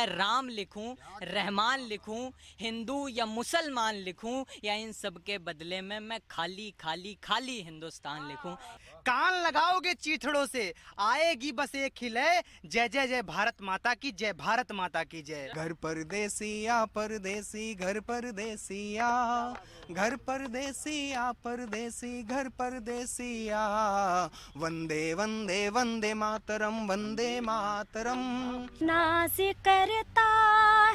मैं राम लिखूं रहमान लिखूं हिंदू या मुसलमान लिखूं या इन सब के बदले में मैं खाली खाली खाली हिंदुस्तान लिखूं कान लगाओगे चीथड़ों से आएगी बस एक खिले जय जय जय भारत माता की जय भारत माता की जय घर पर पर परदेसी घर पर या घर पर परदेसी घर या वंदे वंदे वंदे मातरम वंदे मातरम नासिक करता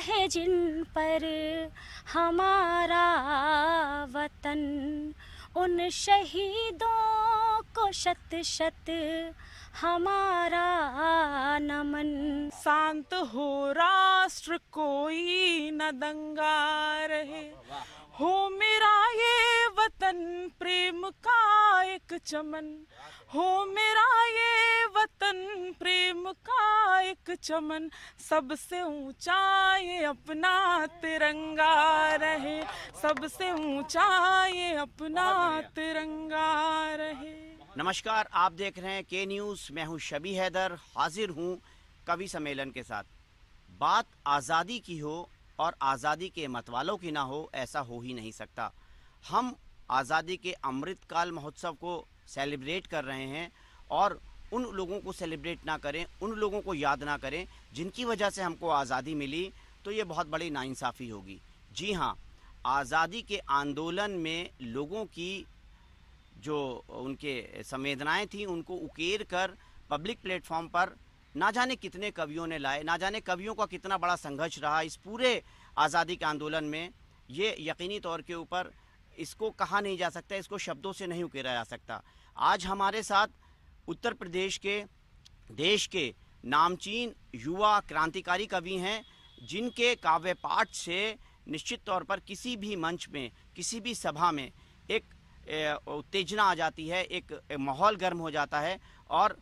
है जिन पर हमारा वतन उन शहीदों को शत शत हमारा नमन शांत हो राष्ट्र कोई न दंगा रहे हो मेरा ये वतन प्रेम का एक चमन हो मेरा ये वतन प्रेम का एक चमन सबसे ऊंचा ये अपना तिरंगा रहे सबसे ऊंचा ये अपना तिरंगा रहे नमस्कार आप देख रहे हैं के न्यूज़ मैं हूं शबी हैदर हाजिर हूं कवि सम्मेलन के साथ बात आज़ादी की हो और आज़ादी के मतवालों की ना हो ऐसा हो ही नहीं सकता हम आज़ादी के अमृतकाल महोत्सव को सेलिब्रेट कर रहे हैं और उन लोगों को सेलिब्रेट ना करें उन लोगों को याद ना करें जिनकी वजह से हमको आज़ादी मिली तो ये बहुत बड़ी नाइंसाफ़ी होगी जी हाँ आज़ादी के आंदोलन में लोगों की जो उनके संवेदनाएँ थीं उनको उकेर कर पब्लिक प्लेटफॉर्म पर ना जाने कितने कवियों ने लाए ना जाने कवियों का कितना बड़ा संघर्ष रहा इस पूरे आज़ादी के आंदोलन में ये यकीनी तौर के ऊपर इसको कहा नहीं जा सकता इसको शब्दों से नहीं उकेरा जा सकता आज हमारे साथ उत्तर प्रदेश के देश के नामचीन युवा क्रांतिकारी कवि हैं जिनके काव्य पाठ से निश्चित तौर पर किसी भी मंच में किसी भी सभा में एक उत्तेजना आ जाती है एक माहौल गर्म हो जाता है और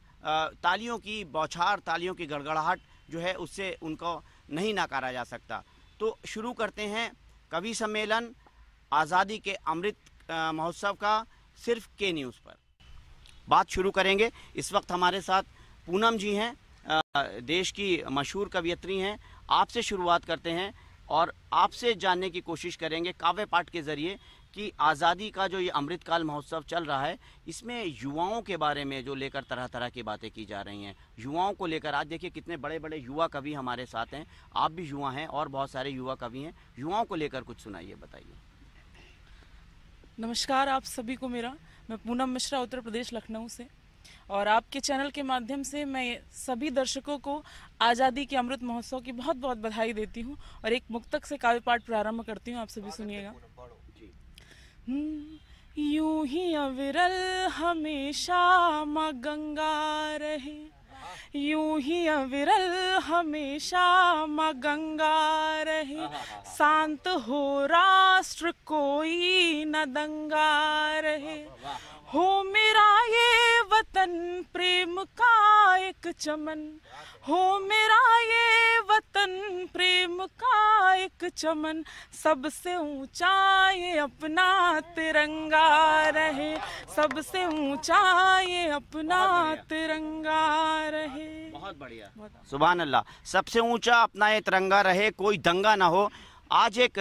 तालियों की बौछार तालियों की गड़गड़ाहट जो है उससे उनको नहीं नकारा जा सकता तो शुरू करते हैं कवि सम्मेलन आज़ादी के अमृत महोत्सव का सिर्फ के न्यूज़ पर बात शुरू करेंगे इस वक्त हमारे साथ पूनम जी हैं देश की मशहूर कवियत्री हैं आपसे शुरुआत करते हैं और आपसे जानने की कोशिश करेंगे काव्य पाठ के ज़रिए कि आज़ादी का जो ये अमृतकाल महोत्सव चल रहा है इसमें युवाओं के बारे में जो लेकर तरह तरह की बातें की जा रही हैं युवाओं को लेकर आज देखिए कितने बड़े बड़े युवा कवि हमारे साथ हैं आप भी युवा हैं और बहुत सारे युवा कवि हैं युवाओं को लेकर कुछ सुनाइए बताइए नमस्कार आप सभी को मेरा मैं पूनम मिश्रा उत्तर प्रदेश लखनऊ से और आपके चैनल के माध्यम से मैं सभी दर्शकों को आज़ादी के अमृत महोत्सव की बहुत बहुत बधाई देती हूँ और एक मुक्तक से काव्य पाठ प्रारंभ करती हूँ आप सभी सुनिएगा हम्म, यूं ही अविरल हमेशा माँ गंगा रहे यूं ही अविरल हमेशा माँ गंगा रहे हाँ, हाँ, हाँ, शांत हो राष्ट्र कोई न दंगा रहे हो मेरा ये वतन प्रेम का एक चमन हो मेरा ये वतन प्रेम का एक चमन सबसे ऊंचा ये अपना तिरंगा रहे सबसे ऊंचा ये अपना तिरंगा रहे बहुत बढ़िया सुबह अल्लाह सबसे ऊंचा अपना ये तिरंगा रहे कोई दंगा ना हो आज एक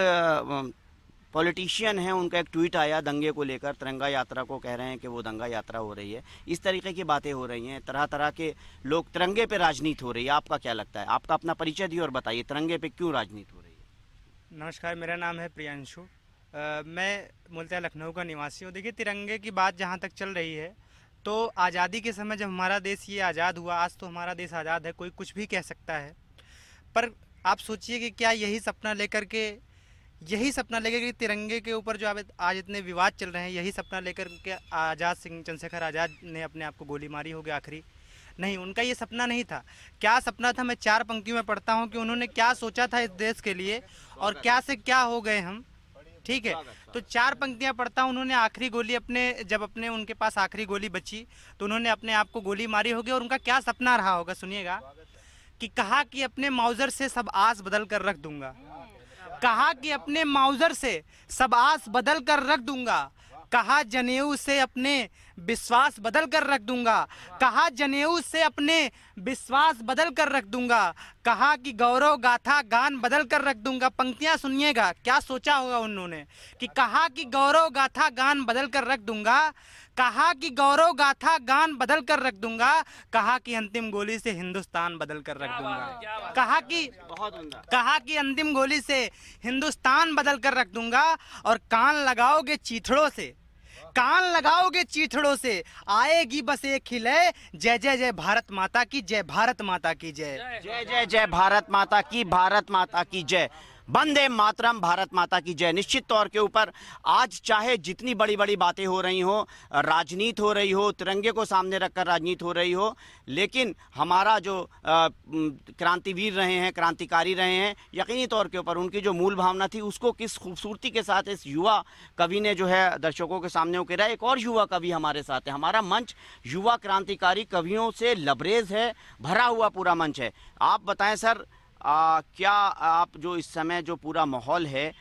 पॉलिटिशियन हैं उनका एक ट्वीट आया दंगे को लेकर तिरंगा यात्रा को कह रहे हैं कि वो दंगा यात्रा हो रही है इस तरीके की बातें हो रही हैं तरह तरह के लोग तिरंगे पे राजनीति हो रही है आपका क्या लगता है आपका अपना परिचय दिए और बताइए तिरंगे पे क्यों राजनीति हो रही है नमस्कार मेरा नाम है प्रियांशु मैं मुलतः लखनऊ का निवासी हूँ देखिए तिरंगे की बात जहाँ तक चल रही है तो आज़ादी के समय जब हमारा देश ये आज़ाद हुआ आज तो हमारा देश आज़ाद है कोई कुछ भी कह सकता है पर आप सोचिए कि क्या यही सपना लेकर के यही सपना लेकर कि तिरंगे के ऊपर जो आज इतने विवाद चल रहे हैं यही सपना लेकर के आज़ाद सिंह चंद्रशेखर आज़ाद ने अपने आप को गोली मारी होगी आखिरी नहीं उनका ये सपना नहीं था क्या सपना था मैं चार पंक्तियों में पढ़ता हूँ कि उन्होंने क्या सोचा था इस देश के लिए और क्या से क्या हो गए हम ठीक है तो चार पंक्तियाँ पढ़ता हूँ उन्होंने आखिरी गोली अपने जब अपने उनके पास आखिरी गोली बची तो उन्होंने अपने आप को गोली मारी होगी और उनका क्या सपना रहा होगा सुनिएगा कि कहा कि अपने माउजर से सब आस बदल कर रख दूंगा कहा कि अपने माउजर से आस बदल कर रख दूंगा कहा जनेऊ से अपने विश्वास बदल कर रख दूंगा कहा जनेऊ से अपने विश्वास बदल कर रख दूंगा कहा कि गौरव गाथा गान बदल कर रख दूंगा पंक्तियां सुनिएगा क्या सोचा होगा उन्होंने कि कहा कि गौरव गाथा गान बदल कर रख दूंगा कहा कि गौरव गाथा गान बदल कर रख दूंगा कहा कि अंतिम गोली से हिंदुस्तान बदल कर रख दूंगा कहा कि बहुत कहा कि अंतिम गोली से हिंदुस्तान बदल कर रख दूंगा और कान लगाओगे चीथड़ों से कान लगाओगे चीथड़ों से आएगी बस एक ही लय जय जय जय भारत माता की जय भारत माता की जय जय जय जय भारत माता की भारत माता की जय वंदे मातरम भारत माता की जय निश्चित तौर के ऊपर आज चाहे जितनी बड़ी बड़ी बातें हो रही हो राजनीति हो रही हो तिरंगे को सामने रखकर राजनीति हो रही हो लेकिन हमारा जो क्रांतिवीर रहे हैं क्रांतिकारी रहे हैं यकीनी तौर के ऊपर उनकी जो मूल भावना थी उसको किस खूबसूरती के साथ इस युवा कवि ने जो है दर्शकों के सामने उकेरा एक और युवा कवि हमारे साथ है हमारा मंच युवा क्रांतिकारी कवियों से लबरेज है भरा हुआ पूरा मंच है आप बताएं सर आ, क्या आप जो इस समय जो पूरा माहौल है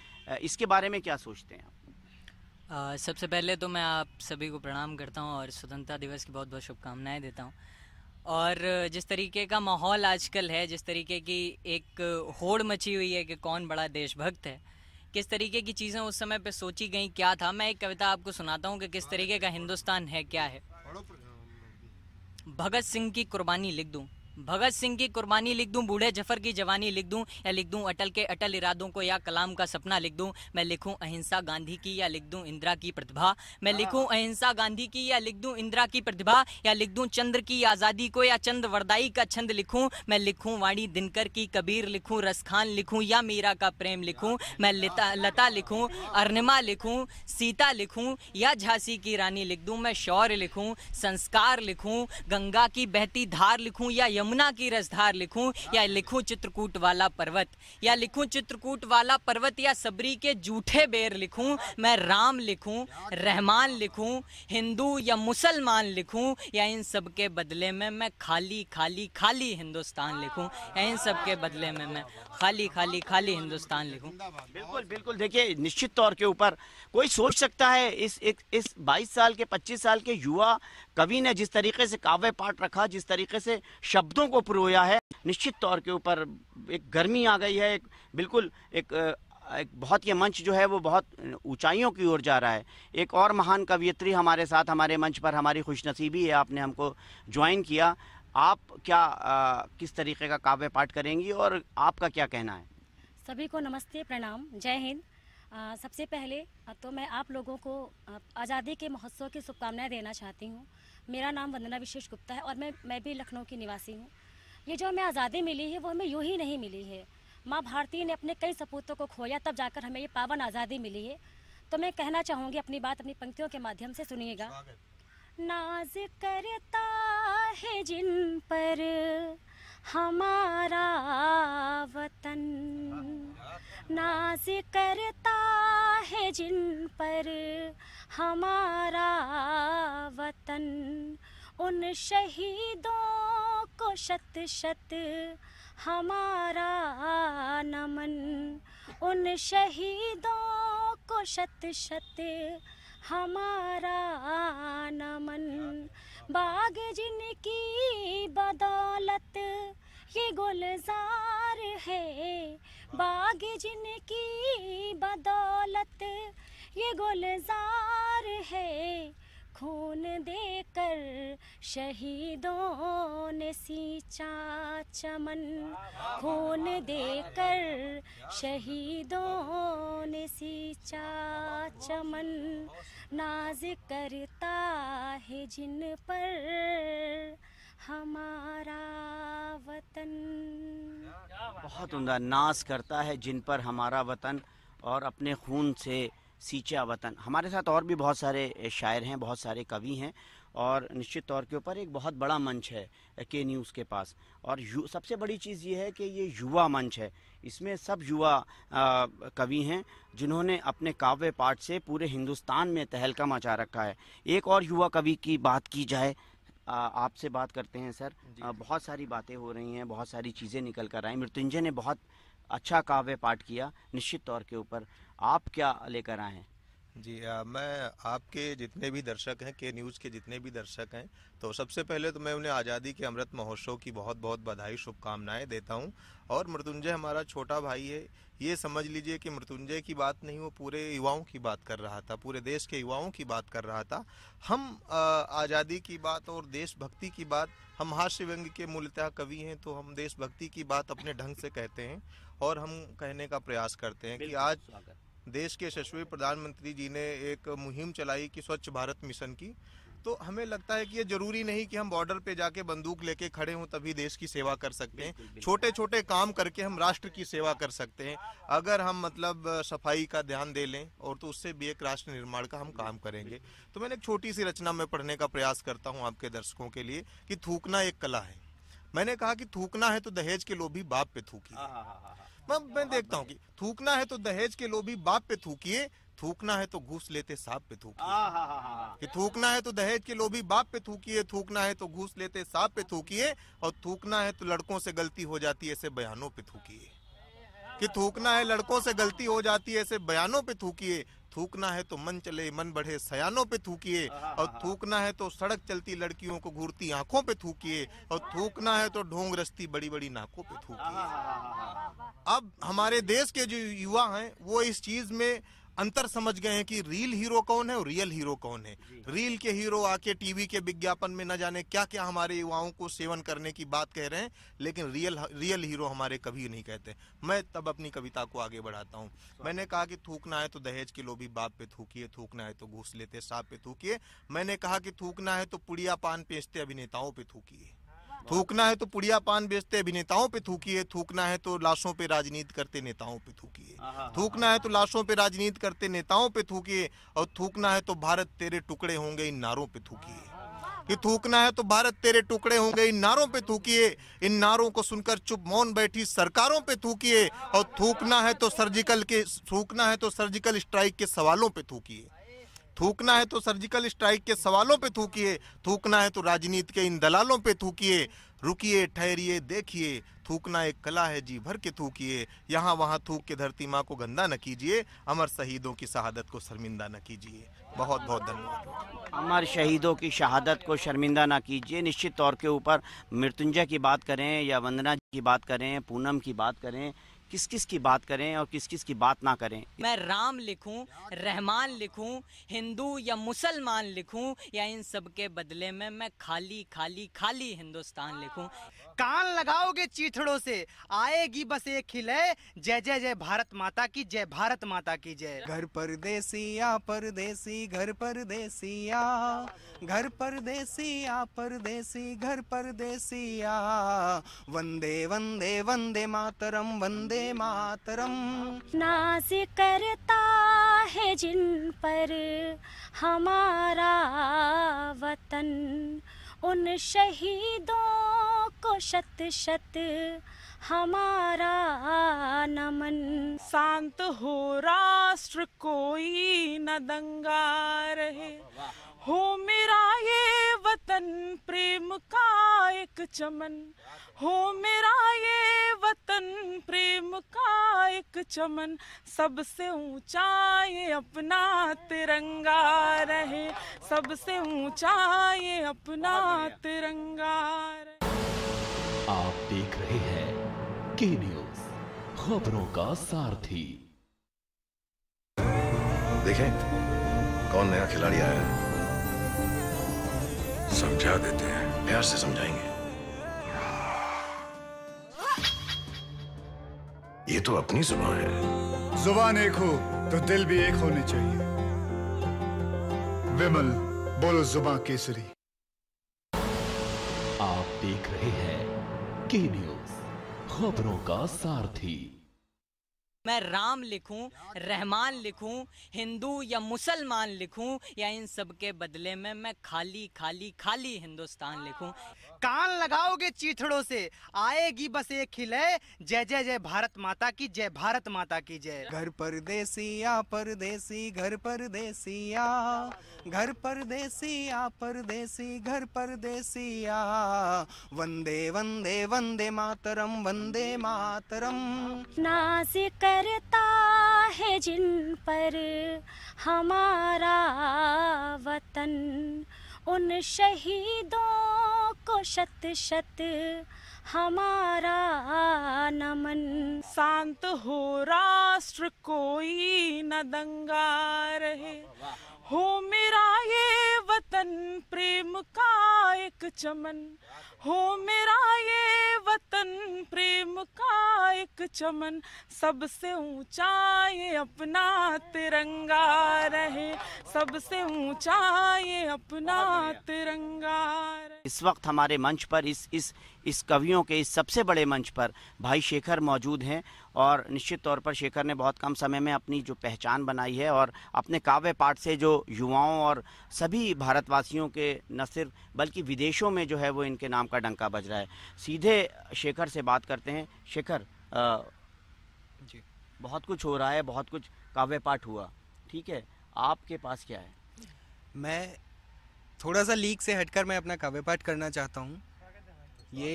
इसके बारे में क्या सोचते हैं आप सबसे पहले तो मैं आप सभी को प्रणाम करता हूँ और स्वतंत्रता दिवस की बहुत बहुत शुभकामनाएं देता हूँ और जिस तरीके का माहौल आजकल है जिस तरीके की एक होड़ मची हुई है कि कौन बड़ा देशभक्त है किस तरीके की चीज़ें उस समय पर सोची गई क्या था मैं एक कविता आपको सुनाता हूँ कि किस तरीके का हिंदुस्तान है क्या है भगत सिंह की कुर्बानी लिख दूँ भगत सिंह की कुर्बानी लिख दूं बूढ़े जफर की जवानी लिख दूं या लिख दूं अटल के अटल इरादों को या कलाम का सपना लिख दूं मैं लिखूं अहिंसा गांधी की या लिख दूं इंदिरा की प्रतिभा मैं हाँ। लिखूं अहिंसा गांधी की या लिख दूं इंदिरा की प्रतिभा या लिख दूं चंद्र की आज़ादी को या चंद वरदाई का छंद लिखूं मैं लिखूं वाणी दिनकर की कबीर लिखूं रसखान लिखूं या मीरा का प्रेम लिखूं मैं लता लिखूं अर्णिमा लिखूं सीता लिखूं या झांसी की रानी लिख दूं मैं शौर्य लिखूं संस्कार लिखूं गंगा की बहती धार लिखूं या यमुना यमुना की रसधार लिखूं या लिखूं चित्रकूट वाला पर्वत या लिखूं चित्रकूट वाला पर्वत या सबरी के जूठे बेर लिखूं मैं राम लिखूं रहमान लिखूं हिंदू या मुसलमान लिखूं या इन सब के बदले में मैं खाली खाली खाली हिंदुस्तान लिखूं या इन सब के बदले में मैं खाली खाली खाली हिंदुस्तान लिखूँ बिल्कुल बिल्कुल देखिए निश्चित तौर के ऊपर कोई सोच सकता है इस एक, इस बाईस साल के पच्चीस साल के युवा कवि ने जिस तरीके से काव्य पाठ रखा जिस तरीके से शब्द शब्दों को पुरोया है निश्चित तौर के ऊपर एक गर्मी आ गई है एक बिल्कुल एक एक बहुत ये मंच जो है वो बहुत ऊंचाइयों की ओर जा रहा है एक और महान कवियत्री हमारे साथ हमारे मंच पर हमारी खुशनसीबी है आपने हमको ज्वाइन किया आप क्या आ, किस तरीके का काव्य पाठ करेंगी और आपका क्या कहना है सभी को नमस्ते प्रणाम जय हिंद आ, सबसे पहले तो मैं आप लोगों को आज़ादी के महोत्सव की शुभकामनाएं देना चाहती हूँ मेरा नाम वंदना विशेष गुप्ता है और मैं मैं भी लखनऊ की निवासी हूँ ये जो हमें आज़ादी मिली है वो हमें यूँ ही नहीं मिली है माँ भारती ने अपने कई सपूतों को खोया तब जाकर हमें ये पावन आज़ादी मिली है तो मैं कहना चाहूँगी अपनी बात अपनी पंक्तियों के माध्यम से सुनिएगा नाज करता है जिन पर हमारा वतन हाँ। नाज करता है जिन पर हमारा वतन उन शहीदों को शत शत हमारा नमन उन शहीदों को शत शत हमारा नमन बाग जिनकी बदौलत ये गुलजार है बाग जिनकी बदौलत ये गुलजार है खून देकर शहीदों ने सींचा चमन खून देकर शहीदों ने सींचा चमन नाज करता है जिन पर हमारा वतन बहुत उमदा नाज करता है जिन पर हमारा वतन और अपने खून से सींचा वतन हमारे साथ और भी बहुत सारे शायर हैं बहुत सारे कवि हैं और निश्चित तौर के ऊपर एक बहुत बड़ा मंच है के न्यूज़ के पास और सबसे बड़ी चीज़ ये है कि ये युवा मंच है इसमें सब युवा कवि हैं जिन्होंने अपने काव्य पाठ से पूरे हिंदुस्तान में तहलका मचा रखा है एक और युवा कवि की बात की जाए आपसे बात करते हैं सर बहुत सारी बातें हो रही हैं बहुत सारी चीज़ें निकल कर आई मृत्युंजय ने बहुत अच्छा काव्य पाठ किया निश्चित तौर के ऊपर आप क्या लेकर आए हैं जी आ, मैं आपके जितने भी दर्शक हैं के न्यूज़ के जितने भी दर्शक हैं तो सबसे पहले तो मैं उन्हें आज़ादी के अमृत महोत्सव की बहुत बहुत बधाई शुभकामनाएं देता हूं और मृत्युंजय हमारा छोटा भाई है ये समझ लीजिए कि मृत्युंजय की बात नहीं वो पूरे युवाओं की बात कर रहा था पूरे देश के युवाओं की बात कर रहा था हम आज़ादी की बात और देशभक्ति की बात हम हास्य व्यंग के मूलतः कवि हैं तो हम देशभक्ति की बात अपने ढंग से कहते हैं और हम कहने का प्रयास करते हैं कि आज देश के यशस्वी प्रधानमंत्री जी ने एक मुहिम चलाई कि स्वच्छ भारत मिशन की तो हमें लगता है कि ये जरूरी नहीं कि हम बॉर्डर पे जाके बंदूक लेके खड़े हों तभी देश की सेवा कर सकते हैं छोटे छोटे काम करके हम राष्ट्र की सेवा कर सकते हैं अगर हम मतलब सफाई का ध्यान दे लें और तो उससे भी एक राष्ट्र निर्माण का हम काम करेंगे तो मैंने एक छोटी सी रचना में पढ़ने का प्रयास करता हूँ आपके दर्शकों के लिए कि थूकना एक कला है मैंने कहा कि थूकना है तो दहेज के लोभी बाप पे थूकी हाँ, हाँ, हाँ, मैं मैं देखता हूँ कि थूकना है तो दहेज के लोभी बाप पे थूकिए थूकना है तो घूस लेते सांप पे थूकिए कि थूकना है तो दहेज के लोभी बाप पे थूकिए थूकना है तो घूस लेते सांप पे थूकिए और थूकना है तो लड़कों से गलती हो जाती है ऐसे बयानों पे थूकिए कि थूकना है लड़कों से गलती हो जाती है ऐसे बयानों पे थूकिए थूकना है तो मन चले मन बढ़े सयानों पे थूकिए हाँ, हाँ, और हाँ। थूकना है तो सड़क चलती लड़कियों को घूरती आंखों पे थूकिए और थूकना है तो ढोंग रस्ती बड़ी बड़ी नाकों पे थूकिए अब हमारे देश के जो युवा हैं वो इस चीज में अंतर समझ गए हैं कि रील हीरो कौन है और रियल हीरो कौन है रील के हीरो आके टीवी के विज्ञापन में न जाने क्या क्या हमारे युवाओं को सेवन करने की बात कह रहे हैं लेकिन रियल रियल हीरो हमारे कभी नहीं कहते मैं तब अपनी कविता को आगे बढ़ाता हूँ मैंने कहा कि थूकना है तो दहेज के लोभी बाप पे थूकिए थूकना है तो घूस लेते साप पे थूकिए मैंने कहा कि थूकना है तो पुड़िया पान पेचते अभिनेताओं पे थूकिए थूकना है तो पुड़िया पान बेचते अभिनेताओं पे थूकिए थूकना है तो लाशों पे राजनीति करते नेताओं पे है थूकना है तो लाशों पे राजनीति करते नेताओं पे है और थूकना है तो भारत तेरे टुकड़े होंगे इन नारों पे थूकिए कि थूकना है तो भारत तेरे टुकड़े होंगे इन नारों पे थूकिए इन नारों को सुनकर चुप मौन बैठी सरकारों पे है और थूकना है तो सर्जिकल के थूकना है तो सर्जिकल स्ट्राइक के सवालों पे है थूकना है तो सर्जिकल स्ट्राइक के सवालों पे थूकिए थूकना है तो राजनीति के इन दलालों पे थूकिए रुकिए ठहरिए देखिए थूकना एक कला है जी भर के थूकिए यहाँ वहाँ थूक के धरती माँ को गंदा न कीजिए अमर शहीदों की शहादत को शर्मिंदा न कीजिए बहुत बहुत धन्यवाद अमर शहीदों की शहादत को शर्मिंदा ना कीजिए निश्चित तौर के ऊपर मृत्युंजय की बात करें या वंदना की बात करें पूनम की बात करें किस किस की बात करें और किस किस की बात ना करें मैं राम लिखूं रहमान लिखूं हिंदू या मुसलमान लिखूं या इन सब के बदले में मैं खाली खाली खाली हिंदुस्तान लिखूं कान लगाओगे चीथड़ों से आएगी बस एक खिले जय जय जय भारत माता की जय भारत माता की जय घर पर देसी घर पर देसिया घर पर परदेसी घर पर देसिया वंदे वंदे वंदे मातरम वंदे मातरम नाज करता है जिन पर हमारा वतन उन शहीदों को शत शत हमारा नमन शांत हो राष्ट्र कोई न दंगा रहे हो मेरा ये वतन प्रेम का एक चमन हो मेरा ये वतन प्रेम का एक चमन सबसे ऊंचा ये अपना तिरंगा रहे सबसे ऊंचा ये अपना तिरंगा रहे आप देख रहे हैं के न्यूज खबरों का सारथी देखें कौन नया खिलाड़ी आया है समझा देते हैं प्यार से समझाएंगे ये तो अपनी जुबान है जुबान एक हो तो दिल भी एक होने चाहिए विमल बोलो जुबा केसरी आप देख रहे हैं के न्यूज खबरों का सारथी मैं राम लिखूं, रहमान लिखूं, हिंदू या मुसलमान लिखूं या इन सब के बदले में मैं खाली खाली खाली हिंदुस्तान लिखूं कान लगाओगे चीथड़ों से आएगी बस एक खिले जय जय जय भारत माता की जय भारत माता की जय घर पर देसिया पर देसी घर पर देसिया घर पर देसिया पर देसी घर पर देसिया वंदे वंदे वंदे मातरम वंदे मातरम नास करता है जिन पर हमारा वतन उन शहीदों को शत शत हमारा नमन शांत हो राष्ट्र कोई न दंगा रहे हो मेरा ये वतन प्रेम का एक चमन हो मेरा ये वतन प्रेम का एक चमन सबसे ऊंचा ये अपना तिरंगा रहे सबसे ऊंचा ये अपना तिरंगा इस वक्त हमारे मंच पर इस इस इस कवियों के इस सबसे बड़े मंच पर भाई शेखर मौजूद हैं और निश्चित तौर पर शेखर ने बहुत कम समय में अपनी जो पहचान बनाई है और अपने काव्य पाठ से जो युवाओं और सभी भारतवासियों के न सिर्फ बल्कि विदेशों में जो है वो इनके नाम का डंका बज रहा है सीधे शेखर से बात करते हैं शेखर जी बहुत कुछ हो रहा है बहुत कुछ काव्य पाठ हुआ ठीक है आपके पास क्या है मैं थोड़ा सा लीक से हटकर मैं अपना काव्य पाठ करना चाहता हूँ ये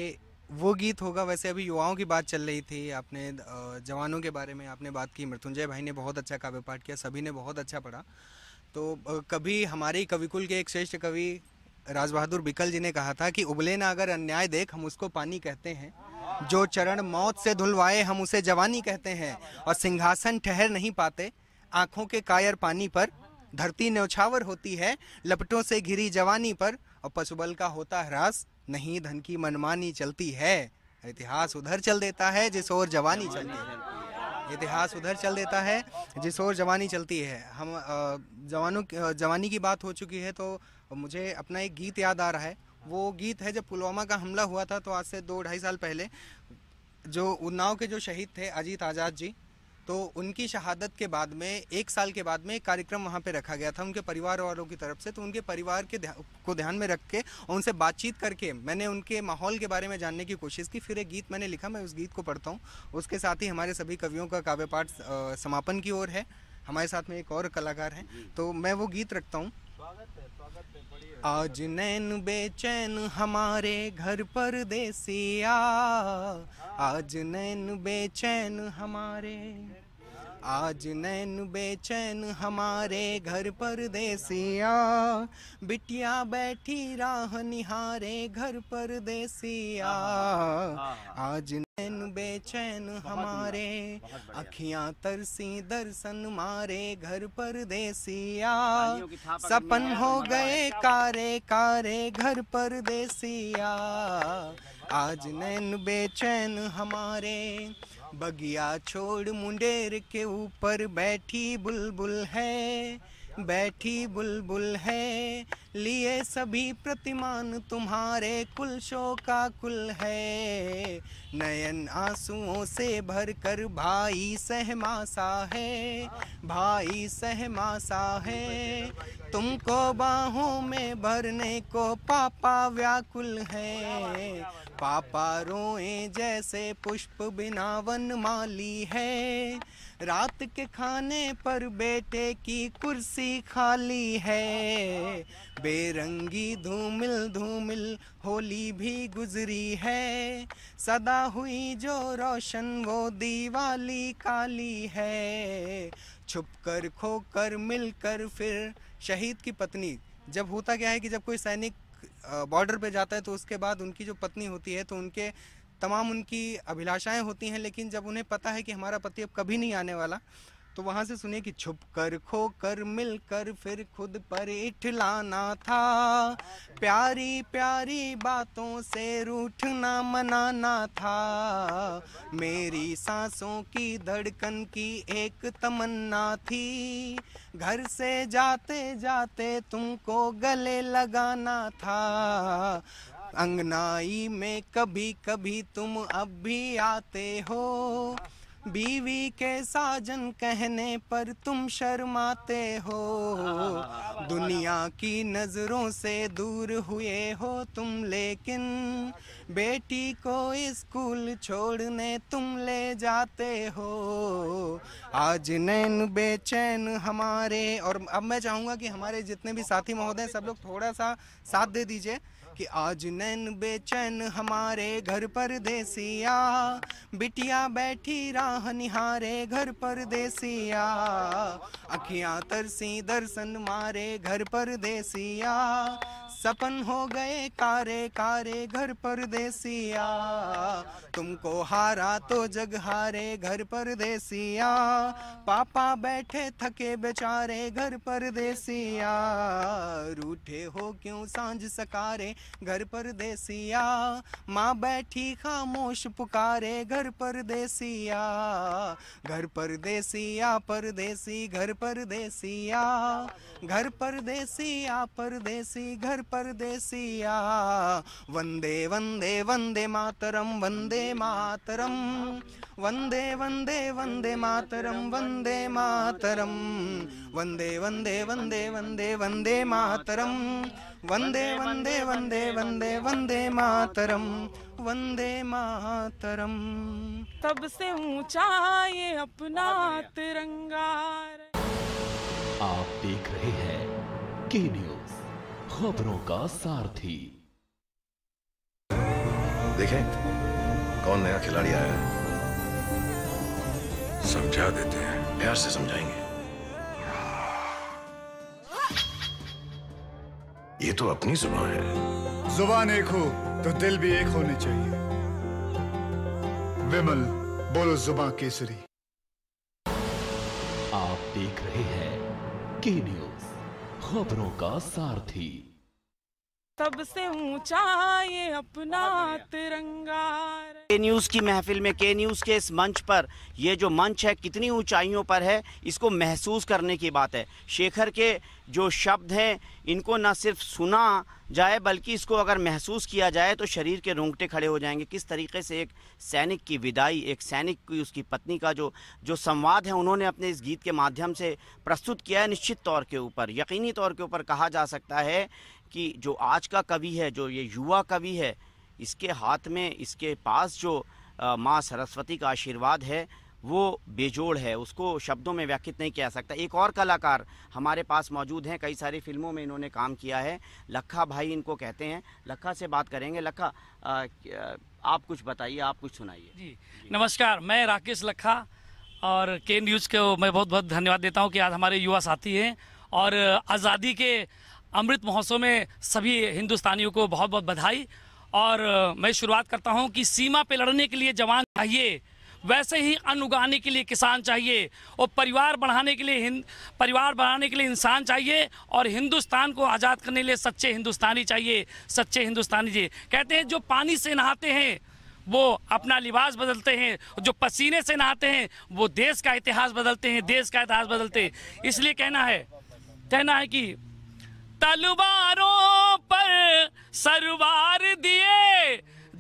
वो गीत होगा वैसे अभी युवाओं की बात चल रही थी आपने जवानों के बारे में आपने बात की मृत्युंजय भाई ने बहुत अच्छा काव्य पाठ किया सभी ने बहुत अच्छा पढ़ा तो कभी हमारे कविकुल के एक श्रेष्ठ कवि राज बहादुर बिकल जी ने कहा था कि उबले ना अगर अन्याय देख हम उसको पानी कहते हैं जो चरण मौत से धुलवाए हम उसे जवानी कहते हैं और सिंहासन ठहर नहीं पाते आंखों के कायर पानी पर धरती न्यौछावर होती है लपटों से घिरी जवानी पर और पशुबल का होता ह्रास नहीं धन की मनमानी चलती है इतिहास उधर चल देता है जिस ओर जवानी चलती है इतिहास उधर चल देता है जिस ओर जवानी चलती है हम जवानों जवानी की बात हो चुकी है तो और मुझे अपना एक गीत याद आ रहा है वो गीत है जब पुलवामा का हमला हुआ था तो आज से दो ढाई साल पहले जो उन्नाव के जो शहीद थे अजीत आज़ाद जी तो उनकी शहादत के बाद में एक साल के बाद में एक कार्यक्रम वहाँ पे रखा गया था उनके परिवार वालों की तरफ से तो उनके परिवार के ध्या, को ध्यान में रख के और उनसे बातचीत करके मैंने उनके माहौल के बारे में जानने की कोशिश की फिर एक गीत मैंने लिखा मैं उस गीत को पढ़ता हूँ उसके साथ ही हमारे सभी कवियों का काव्य पाठ समापन की ओर है हमारे साथ में एक और कलाकार हैं तो मैं वो गीत रखता हूँ आज नैन बेचैन हमारे घर पर देसिया हाँ। आज नैन बेचैन हमारे आज नैन बेचैन हमारे घर पर देसिया बिटिया बैठी राह निहारे घर पर देसिया हाँ, हाँ, हाँ, आज नैन बेचैन हमारे अखियां तरसी दर्शन मारे घर पर देसिया सपन हो गए कारे कारे घर पर देसिया आज नैन बेचैन हमारे बगिया छोड़ मुंडेर के ऊपर बैठी बुलबुल है बैठी बुलबुल है लिए सभी प्रतिमान तुम्हारे कुल शो का कुल है नयन आंसुओं से भर कर भाई सहमासा है भाई सहमासा है तुमको बाहों में भरने को पापा व्याकुल है पापा रोए जैसे पुष्प बिना वन माली है रात के खाने पर बेटे की कुर्सी खाली है बेरंगी धूमिल धूमिल होली भी गुजरी है सदा हुई जो रोशन वो दीवाली काली है छुप कर खो कर मिल कर फिर शहीद की पत्नी जब होता क्या है कि जब कोई सैनिक बॉर्डर पे जाता है तो उसके बाद उनकी जो पत्नी होती है तो उनके तमाम उनकी अभिलाषाएं होती हैं लेकिन जब उन्हें पता है कि हमारा पति अब कभी नहीं आने वाला तो वहां से सुनिए कि छुप कर खो कर मिल कर फिर खुद पर इठलाना था प्यारी प्यारी बातों से रूठना मनाना था मेरी सांसों की धड़कन की एक तमन्ना थी घर से जाते जाते तुमको गले लगाना था अंगनाई में कभी कभी तुम अब भी आते हो बीवी के साजन कहने पर तुम शर्माते हो दुनिया की नजरों से दूर हुए हो तुम लेकिन बेटी को स्कूल छोड़ने तुम ले जाते हो आज नैन बेचैन हमारे और अब मैं चाहूंगा कि हमारे जितने भी साथी महोदय सब लोग थोड़ा सा साथ दे दीजिए कि आज नैन बेचैन हमारे घर पर देसिया बिटिया बैठी राह निहारे घर पर देसिया अखियां तरसी दर्शन मारे घर पर देसिया सपन हो गए कारे कारे घर पर देसिया तुमको हारा तो जग हारे घर पर देसिया पापा बैठे थके बेचारे घर पर देसिया रूठे हो क्यों सांझ सकारे घर पर देसिया माँ बैठी खामोश पुकारे घर पर देसिया घर पर देसिया पर देसी घर पर देसिया घर पर देसिया पर देसी घर पर परदेसिया वंदे वंदे वंदे मातरम वंदे मातरम वंदे वंदे वंदे मातरम वंदे मातरम वंदे वंदे वंदे वंदे वंदे मातरम वंदे वंदे वंदे वंदे वंदे मातरम वंदे मातरम तब से ऊंचा ये अपना तिरंगा आप देख रहे हैं के न्यूज खबरों का सारथी देखें कौन नया खिलाड़ी आया है समझा देते हैं प्यार से समझाएंगे ये तो अपनी जुबान है जुबान एक हो तो दिल भी एक होने चाहिए विमल बोलो जुबान केसरी आप देख रहे हैं के न्यूज खबरों का सारथी सबसे ऊंचा ये अपना तिरंगा के न्यूज़ की महफिल में के न्यूज़ के इस मंच पर ये जो मंच है कितनी ऊंचाइयों पर है इसको महसूस करने की बात है शेखर के जो शब्द हैं इनको ना सिर्फ सुना जाए बल्कि इसको अगर महसूस किया जाए तो शरीर के रोंगटे खड़े हो जाएंगे किस तरीके से एक सैनिक की विदाई एक सैनिक की उसकी पत्नी का जो जो संवाद है उन्होंने अपने इस गीत के माध्यम से प्रस्तुत किया है निश्चित तौर के ऊपर यकीनी तौर के ऊपर कहा जा सकता है कि जो आज का कवि है जो ये युवा कवि है इसके हाथ में इसके पास जो माँ सरस्वती का आशीर्वाद है वो बेजोड़ है उसको शब्दों में व्याख्यात नहीं किया सकता एक और कलाकार हमारे पास मौजूद हैं कई सारी फिल्मों में इन्होंने काम किया है लखा भाई इनको कहते हैं लखा से बात करेंगे लखा आप कुछ बताइए आप कुछ सुनाइए जी, जी नमस्कार मैं राकेश लखा और के न्यूज़ को मैं बहुत बहुत धन्यवाद देता हूँ कि आज हमारे युवा साथी हैं और आज़ादी के अमृत महोत्सव में सभी हिंदुस्तानियों को बहुत बहुत बधाई और मैं शुरुआत करता हूं कि सीमा पे लड़ने के लिए जवान चाहिए वैसे ही अन्न उगाने के लिए किसान चाहिए और परिवार बढ़ाने के लिए हिंद परिवार बढ़ाने के लिए इंसान चाहिए और हिंदुस्तान को आज़ाद करने के लिए सच्चे हिंदुस्तानी चाहिए सच्चे हिंदुस्तानी चाहिए कहते हैं जो पानी से नहाते हैं वो अपना लिबास बदलते हैं जो पसीने से नहाते हैं वो देश का इतिहास बदलते हैं देश का इतिहास बदलते हैं इसलिए कहना है कहना है कि तलवारों पर सरवार दिए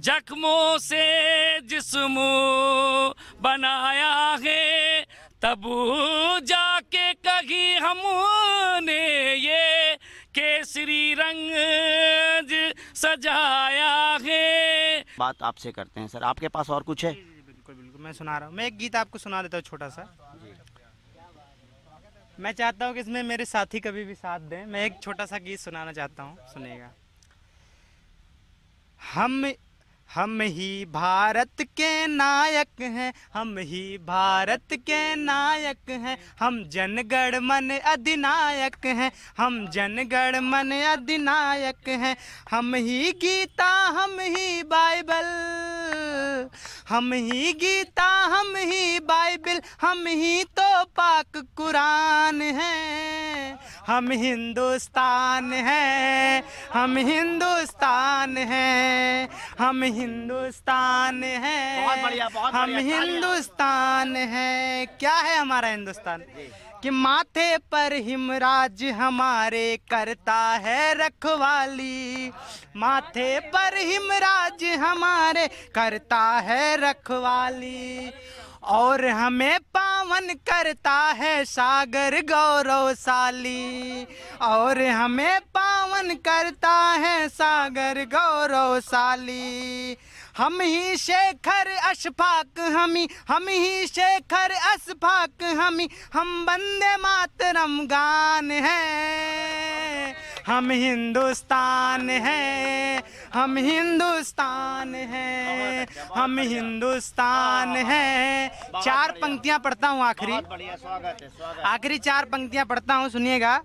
जख्मों से जिसम बनाया है तब जाके कही हमने ये केसरी रंग सजाया है बात आपसे करते हैं सर आपके पास और कुछ है बिल्कुल बिल्कुल मैं सुना रहा हूँ मैं एक गीत आपको सुना देता हूँ छोटा सा मैं चाहता हूँ कि इसमें मेरे साथी कभी भी साथ दें मैं एक छोटा सा गीत सुनाना चाहता हूँ सुनेगा हम हम ही भारत के नायक हैं हम ही भारत के नायक हैं हम जनगण मन अधिनायक हैं हम जनगण मन अधिनायक हैं हम ही गीता हम ही बाइबल हम ही गीता हम ही बाइबिल हम ही तो पाक कुरान हैं हम हिंदुस्तान हैं हम हिंदुस्तान हैं हम हिंदुस्तान हैं हम हिंदुस्तान हैं क्या है हमारा हिंदुस्तान कि माथे पर हिमराज हमारे करता है रखवाली माथे पर हिमराज हमारे करता है रखवाली और हमें पावन करता है सागर गौरवशाली और हमें पावन करता है सागर गौरवशाली हम ही शेखर अशफाक हमी हम ही शेखर अशफाक हमी हम बंदे मातरम गान हैं हम हिंदुस्तान हैं हम हिंदुस्तान हैं हम हिंदुस्तान हैं चार पंक्तियां पढ़ता हूँ आखिरी आखिरी चार पंक्तियां पढ़ता हूँ सुनिएगा